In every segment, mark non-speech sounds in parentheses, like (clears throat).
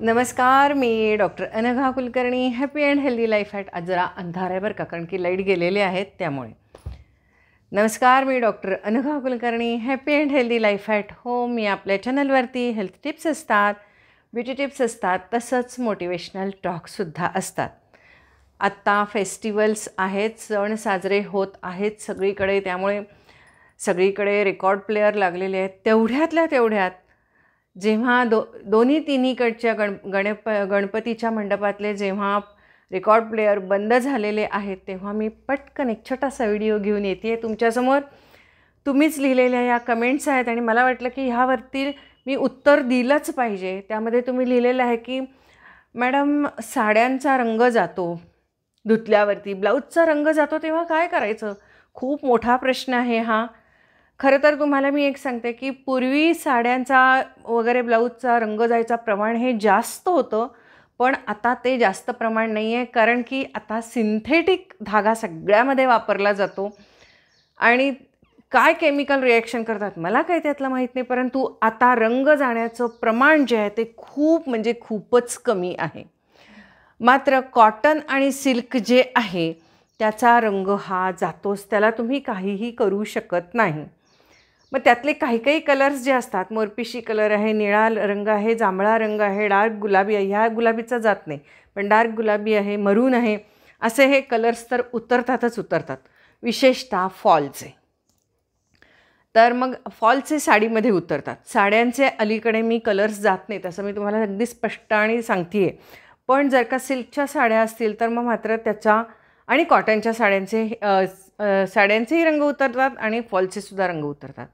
नमस्कार मी doctor Anagha Kulkarni happy and healthy life at आज जरा अंधार आहे बरं का कारण की लाईट गेलेले आहेत त्यामुळे नमस्कार मी doctor Anagha Kulkarni happy and healthy life at हो मी आपल्या चॅनलवरती हेल्थ टिप्स असतात ब्युटी टिप्स असतात तसंच मोटिवेशनल टॉकसुद्धा असतात आत्ता फेस्टिवल्स आहेत सण साजरे होत आहेत सगळीकडे त्यामुळे सगळीकडे रेकॉर्ड प्लेअर लागलेले आहेत तेवढ्यातल्या तेवढ्यात जेव्हा दो दोन्ही तिन्हीकडच्या गण गणप गणपतीच्या मंडपातले जेव्हा रेकॉर्ड प्लेयर बंद झालेले आहेत तेव्हा मी पटकन एक छोटासा व्हिडिओ घेऊन येते आहे तुमच्यासमोर तुम्हीच लिहिलेल्या या कमेंट्स आहेत आणि मला वाटलं की ह्यावरती मी उत्तर दिलंच पाहिजे त्यामध्ये तुम्ही लिहिलेलं आहे की मॅडम साड्यांचा रंग जातो धुतल्यावरती ब्लाऊजचा रंग जातो तेव्हा काय करायचं खूप मोठा प्रश्न आहे हा खरं तर तुम्हाला मी एक सांगते की पूर्वी साड्यांचा वगैरे ब्लाऊजचा रंग जायचा प्रमाण हे जास्त होतं पण आता ते जास्त प्रमाण नाही आहे कारण की आता सिंथेटिक धागा सगळ्यामध्ये वापरला जातो आणि काय केमिकल रिॲक्शन करतात मला काय त्यातलं माहीत नाही परंतु आता रंग जाण्याचं प्रमाण जे आहे ते खूप म्हणजे खूपच कमी आहे मात्र कॉटन आणि सिल्क जे आहे त्याचा रंग हा जातोच त्याला तुम्ही काहीही करू शकत नाही मग त्यातले काही काही कलर्स जे असतात मोरपिशी कलर आहे निळा रंग आहे जांभळा रंग आहे डार्क गुलाबी आहे ह्या गुलाबीचा जात नाही पण डार्क गुलाबी आहे मरून आहे असे हे कलर्स तर उतरतातच उतरतात विशेषतः फॉलचे तर मग फॉलचे साडीमध्ये उतरतात साड्यांचे अलीकडे मी कलर्स जात नाहीत असं मी तुम्हाला अगदी स्पष्ट आणि सांगते आहे पण जर का सिल्कच्या साड्या असतील तर मग मात्र त्याच्या आणि कॉटनच्या साड्यांचे साड्यांचेही रंग उतरतात आणि फॉलचेसुद्धा रंग उतरतात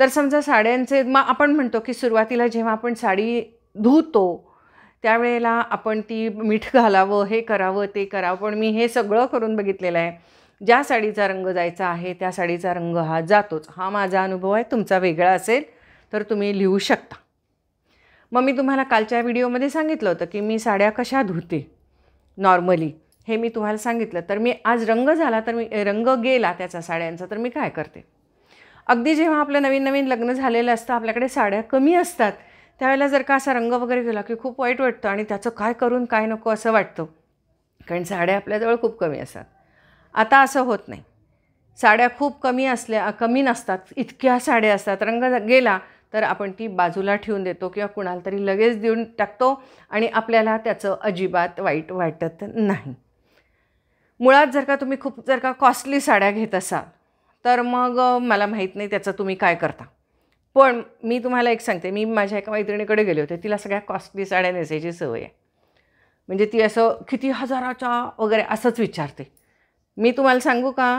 तर समजा साड्यांचे मग आपण म्हणतो की सुरुवातीला जेव्हा आपण साडी धुतो त्यावेळेला आपण ती मीठ घालावं हे करावं ते करावं पण मी हे सगळं करून बघितलेलं आहे ज्या साडीचा रंग जायचा आहे त्या साडीचा रंग हा जातोच हा माझा अनुभव आहे तुमचा वेगळा असेल तर तुम्ही लिहू शकता मग मी तुम्हाला कालच्या व्हिडिओमध्ये सांगितलं होतं की मी साड्या कशा धुते नॉर्मली हे मी तुम्हाला सांगितलं तर मी आज रंग झाला तर मी रंग गेला त्याचा साड्यांचा तर मी काय करते अगदी जेव्हा आपलं नवीन नवीन लग्न झालेलं असतं आपल्याकडे साड्या कमी असतात त्यावेळेला जर का असा रंग वगैरे गेला की खूप वाईट वाटतं आणि त्याचं काय करून काय नको असं वाटतं कारण साड्या आपल्याजवळ खूप कमी असतात आता असं होत नाही साड्या खूप कमी असल्या कमी नसतात इतक्या साड्या असतात रंग गेला तर आपण ती बाजूला ठेवून देतो किंवा कुणाला तरी लगेच देऊन टाकतो आणि आपल्याला त्याचं अजिबात वाईट वाटत नाही मुळात जर का तुम्ही खूप जर का कॉस्टली साड्या घेत असाल तर मग मला माहीत नाही त्याचं तुम्ही काय करता पण मी तुम्हाला एक सांगते मी माझ्या एका मैत्रिणीकडे गेले होते तिला सगळ्या कॉस्टली साड्या नेसायची सवय आहे म्हणजे ती असं किती हजाराच्या वगैरे असंच विचारते मी तुम्हाला सांगू का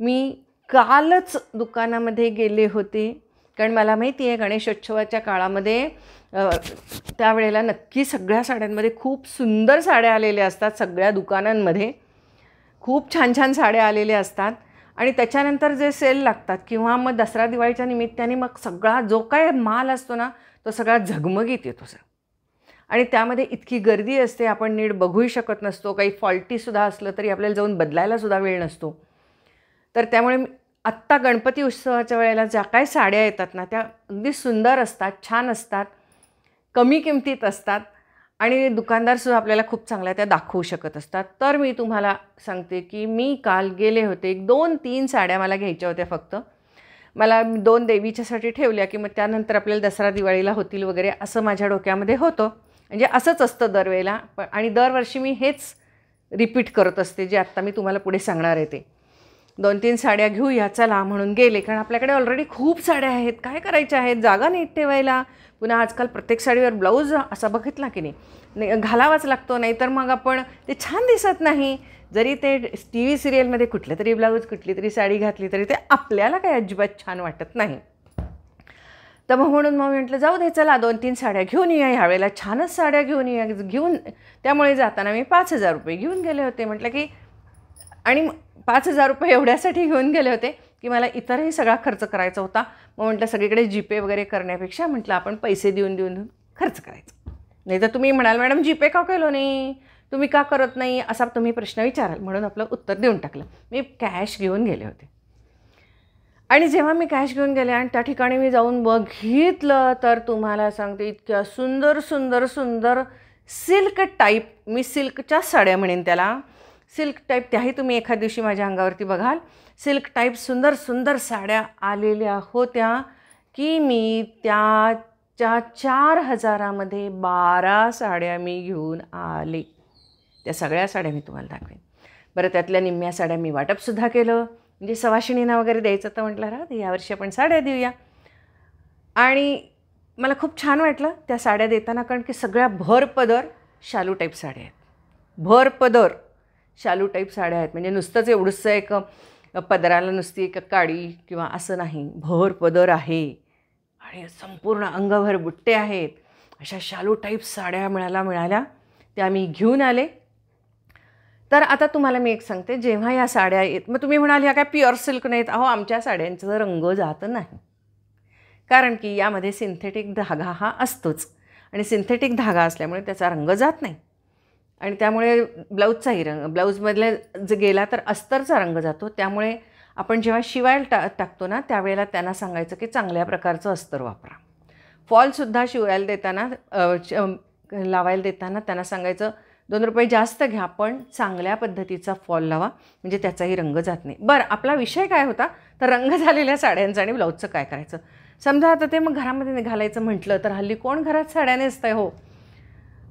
मी कालच दुकानामध्ये गेले होते कारण मला माहिती आहे गणेशोत्सवाच्या काळामध्ये त्यावेळेला नक्की सगळ्या साड्यांमध्ये खूप सुंदर साड्या आलेल्या असतात सगळ्या दुकानांमध्ये खूप छान छान साड्या आलेल्या असतात आणि त्याच्यानंतर जे सेल लागतात किंवा मग दसरा दिवाळीच्या निमित्ताने मग सगळा जो काय माल असतो ना तो सगळा झगमगीत येतो सर आणि त्यामध्ये इतकी गर्दी असते आपण नीट बघूही शकत नसतो काही फॉल्टीसुद्धा असलं तरी आपल्याला जाऊन बदलायलासुद्धा वेळ नसतो तर त्यामुळे आत्ता गणपती उत्सवाच्या वेळेला ज्या काय साड्या येतात ना त्या अगदी सुंदर असतात छान असतात कमी किमतीत असतात आणि दुकानदारसुद्धा आपल्याला खूप चांगल्या त्या दाखवू शकत असतात तर मी तुम्हाला सांगते की मी काल गेले होते एक दोन तीन साड्या मला घ्यायच्या होत्या फक्त मला दोन देवीच्यासाठी ठेवल्या की मग त्यानंतर आपल्याला दसरा दिवाळीला होतील वगैरे असं माझ्या डोक्यामध्ये होतं म्हणजे असंच असतं दरवेळेला पण आणि दरवर्षी मी हेच रिपीट करत असते जे आत्ता मी तुम्हाला पुढे सांगणार आहे ते दोन तीन साड्या घेऊ ह्या चला म्हणून गेले कारण आपल्याकडे ऑलरेडी खूप साड्या आहेत काय करायच्या आहेत जागा नीट ठेवायला पुन्हा आजकाल प्रत्येक साडीवर ब्लाऊज असा बघितला की नाही घालावाच लागतो नाहीतर मग आपण ते छान दिसत नाही जरी ते टी व्ही सिरियलमध्ये कुठले तरी ब्लाऊज कुठली तरी साडी घातली तरी ते आपल्याला काही अजिबात छान वाटत नाही तर मग म्हणून मग म्हटलं जाऊ दे चला दोन तीन साड्या घेऊन या ह्यावेळेला छानच साड्या घेऊन या घेऊन त्यामुळे जाताना मी पाच हजार रुपये घेऊन गेले होते म्हटलं की आणि पाच हजार रुपये एवढ्यासाठी घेऊन गेले होते की मला इतरही सगळा खर्च करायचा होता मग म्हटलं सगळीकडे जीपे वगैरे करण्यापेक्षा म्हटलं आपण पैसे देऊन देऊन खर्च करायचं नाही तर तुम्ही म्हणाल मॅडम जीपे का केलो नाही तुम्ही का करत नाही असा तुम्ही प्रश्न विचाराल म्हणून आपलं उत्तर देऊन टाकलं मी कॅश घेऊन गेले होते आणि जेव्हा मी कॅश घेऊन गेले आणि त्या ठिकाणी मी जाऊन बघितलं तर तुम्हाला सांगते इतक्या सुंदर सुंदर सुंदर सिल्क टाईप मी सिल्कच्या साड्या म्हणेन त्याला सिल्क टाईप त्याही तुम्ही एखाद दिवशी माझ्या अंगावरती बघाल सिल्क टाईप सुंदर सुंदर साड्या आलेल्या होत्या की मी त्याच्या चार हजारामध्ये बारा साड्या मी घेऊन आले त्या सगळ्या साड्या मी तुम्हाला दाखवेन बरं त्यातल्या निम्म्या साड्या मी वाटपसुद्धा केलं म्हणजे सवाशिणीना वगैरे द्यायचं तर म्हटलं राहत यावर्षी आपण साड्या देऊया आणि मला खूप छान वाटलं त्या साड्या देताना कारण की सगळ्या भरपदर शालू टाईप साड्या आहेत भरपदर शालू टाईप साड्या आहेत म्हणजे नुसतंच एवढंसं एक पदराला नुसती एक काडी किंवा असं नाही भर पदर आहे आणि संपूर्ण अंगभर बुट्टे आहेत अशा शालू टाईप साड्या मिळायला मिळाल्या त्या मी घेऊन आले तर आता तुम्हाला मी एक सांगते जेव्हा या साड्या येत मग तुम्ही म्हणाल ह्या काय प्युअर सिल्क नाहीत अहो आमच्या साड्यांचा रंग जात नाही कारण की यामध्ये सिंथेटिक धागा हा असतोच आणि सिंथेटिक धागा असल्यामुळे त्याचा रंग जात नाही आणि त्यामुळे ब्लाऊजचाही रंग ब्लाऊजमधल्या जे गेला तर अस्तरचा रंग जातो त्यामुळे आपण जेव्हा शिवायला टा टाकतो ना त्यावेळेला त्यांना सांगायचं की चांगल्या प्रकारचं अस्तर वापरा फॉलसुद्धा शिवायला देताना लावायला देताना त्यांना सांगायचं दोन रुपये जास्त घ्या पण चांगल्या पद्धतीचा फॉल लावा म्हणजे त्याचाही रंग जात नाही बरं आपला विषय काय होता तर रंग झालेल्या साड्यांचं आणि ब्लाऊजचं काय करायचं समजा आता ते मग घरामध्ये घालायचं म्हटलं तर हल्ली कोण घरात साड्या नेसतंय हो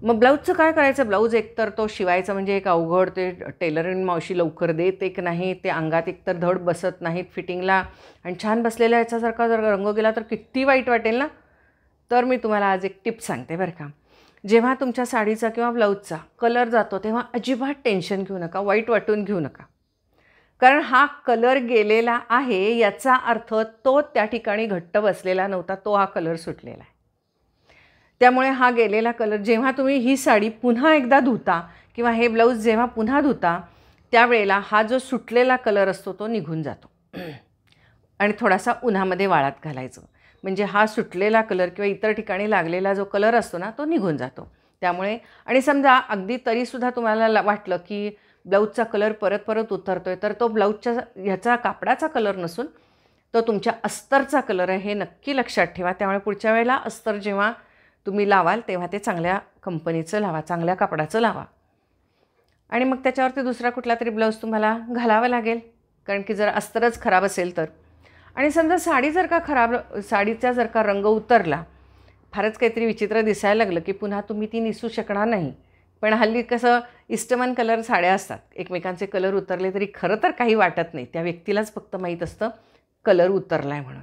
मग ब्लाऊजचं काय करायचं ब्लाऊज एकतर तो शिवायचा म्हणजे एक अवघड ते टेलरिंग मावशी लवकर देत एक नाही ते अंगात एकतर धड बसत नाहीत फिटिंगला आणि छान बसलेल्या याच्यासारखा जर रंग गेला तर किती वाईट वाटेल ना तर मी तुम्हाला आज एक टिप सांगते बरं का जेव्हा तुमच्या साडीचा किंवा ब्लाऊजचा कलर जातो तेव्हा अजिबात टेन्शन घेऊ नका वाईट वाटून घेऊ नका कारण हा कलर गेलेला आहे याचा अर्थ तो त्या ठिकाणी घट्ट बसलेला नव्हता तो हा कलर सुटलेला आहे त्यामुळे हा गेलेला कलर जेव्हा तुम्ही ही साडी पुन्हा एकदा धुता किंवा हे ब्लाऊज जेव्हा पुन्हा धुता त्यावेळेला हा जो सुटलेला कलर असतो तो निघून जातो (clears throat) आणि थोडासा उन्हामध्ये वाळात घालायचं म्हणजे हा सुटलेला कलर किंवा इतर ठिकाणी लागलेला जो कलर असतो ना तो निघून जातो त्यामुळे आणि समजा अगदी तरीसुद्धा तुम्हाला वाटलं की ब्लाऊजचा कलर परत परत उतरतो आहे तर तो ब्लाऊजच्या ह्याचा कापडाचा कलर नसून तो तुमच्या अस्तरचा कलर आहे हे नक्की लक्षात ठेवा त्यामुळे पुढच्या वेळेला अस्तर जेव्हा तुम्ही लावाल तेव्हा ते चांगल्या कंपनीचं लावा चांगल्या कापडाचं लावा आणि मग त्याच्यावरती दुसरा कुठला तरी ब्लाऊज तुम्हाला घालावा लागेल कारण की जर अस्तरच खराब असेल तर आणि समजा साडी जर का खराब साडीचा जर का रंग उतरला फारच काहीतरी विचित्र दिसायला लागलं की पुन्हा तुम्ही ती निसू शकणार नाही पण हल्ली कसं इस्टमन कलर साड्या असतात एकमेकांचे कलर उतरले तरी खरं तर काही वाटत नाही त्या व्यक्तीलाच फक्त माहीत असतं कलर उतरला आहे म्हणून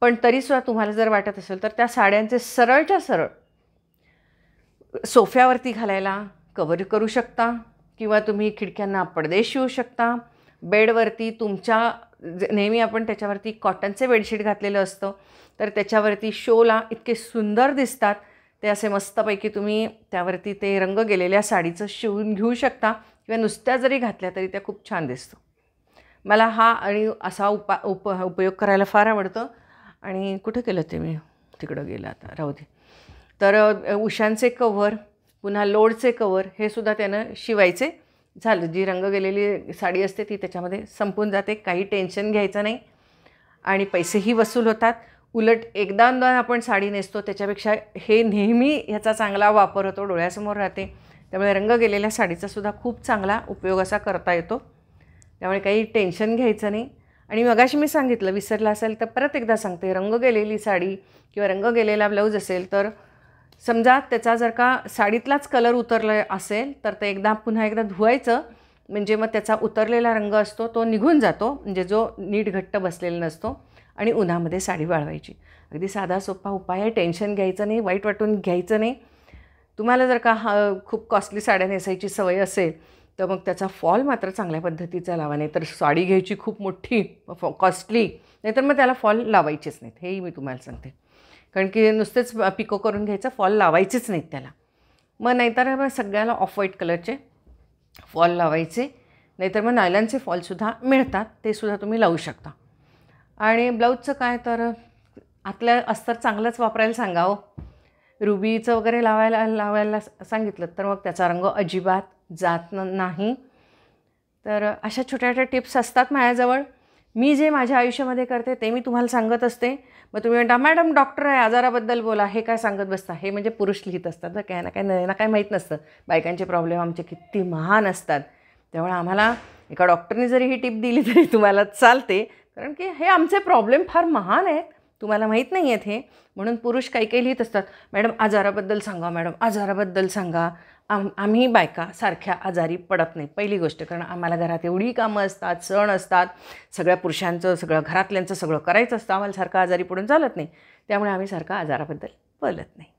पण तरीसुद्धा तुम्हाला जर वाटत असेल तर त्या साड्यांचे सरळच्या सरळ सोफ्यावरती घालायला कवर करू शकता किंवा तुम्ही खिडक्यांना पडदे शिवू शकता बेडवरती तुमच्या नेहमी आपण त्याच्यावरती कॉटनचे बेडशीट घातलेलं असतं तर त्याच्यावरती शोला इतके सुंदर दिसतात ते असे मस्तपैकी तुम्ही त्यावरती ते रंग गेलेल्या साडीचं शिवून घेऊ शकता किंवा नुसत्या जरी घातल्या तरी त्या खूप छान दिसतो मला हा आणि असा उपा उप उपयोग करायला फार आवडतं आणि कुठं केलं ते मी तिकडं गेलं आता राहू दे तर उशांचे कवर पुन्हा लोडचे कवर हे सुद्धा त्यानं शिवायचे झालं जी रंग गेलेली साडी असते ती त्याच्यामध्ये संपून जाते काही टेन्शन घ्यायचं नाही आणि पैसेही वसूल होतात उलट एकदा दोन आपण साडी नेसतो त्याच्यापेक्षा हे नेहमी ह्याचा चांगला वापर होतो डोळ्यासमोर राहते त्यामुळे रंग गेलेल्या साडीचासुद्धा खूप चांगला उपयोग असा करता येतो त्यामुळे काही टेन्शन घ्यायचं नाही आणि मगाशी मी सांगितलं विसरलं असेल तर परत एकदा सांगते रंग गेलेली साडी किंवा रंग गेलेला ब्लाऊज असेल तर समजा त्याचा जर का साडीतलाच कलर उतरला असेल तर ते एकदा पुन्हा एकदा धुवायचं म्हणजे मग त्याचा उतरलेला रंग असतो तो निघून जातो म्हणजे जो नीट घट्ट बसलेला नसतो आणि उन्हामध्ये साडी वाळवायची अगदी साधा सोपा उपाय आहे टेन्शन घ्यायचं नाही वाईट वाटून घ्यायचं नाही तुम्हाला जर का हा खूप कॉस्टली साड्या नेसायची सवय असेल तर मग त्याचा फॉल मात्र चांगल्या पद्धतीचा लावा नाही तर साडी घ्यायची खूप मोठी कॉस्टली नाहीतर मग त्याला फॉल लावायचेच नाहीत हेही मी तुम्हाला सांगते कारण की नुसतेच पिको करून घ्यायचा फॉल लावायचेच नाहीत त्याला मग नाहीतर सगळ्याला ऑफ व्हाईट कलरचे फॉल लावायचे नाहीतर मग नायलांचे फॉलसुद्धा मिळतात ते सुद्धा तुम्ही लावू शकता आणि ब्लाऊजचं काय तर आतल्या अस्तर चांगलंच वापरायला सांगावं हो. रुबीचं वगैरे लावायला लावायला सांगितलं तर मग त्याचा रंग अजिबात जात नाही तर अशा छोट्या छोट्या टिप्स असतात माझ्याजवळ मी जे माझ्या आयुष्यामध्ये करते ते मी तुम्हाला सांगत असते मग तुम्ही म्हणता मॅडम डॉक्टर आहे आजाराबद्दल बोला हे काय सांगत बसता हे म्हणजे पुरुष लिहित असतात ना काय ना काय नाही ना काय माहीत नसतं बायकांचे प्रॉब्लेम आमचे किती महान असतात त्यामुळे आम्हाला एका डॉक्टरने जरी ही टिप दिली तरी तुम्हाला चालते कारण की हे आमचे प्रॉब्लेम फार महान आहेत तुम्हाला माहीत नाही आहेत हे म्हणून पुरुष काही काही लिहित असतात मॅडम आजाराबद्दल सांगा मॅडम आजाराबद्दल सांगा आम आम्ही बायका सारख्या आजारी पडत नाही पहिली गोष्ट कारण आम्हाला घरात एवढी कामं असतात सण असतात सगळ्या पुरुषांचं सगळं घरातल्यांचं सगळं करायचं असतं आम्हाला सारखं आजारी पडून चालत नाही त्यामुळे आम्ही सारखं आजाराबद्दल बोलत नाही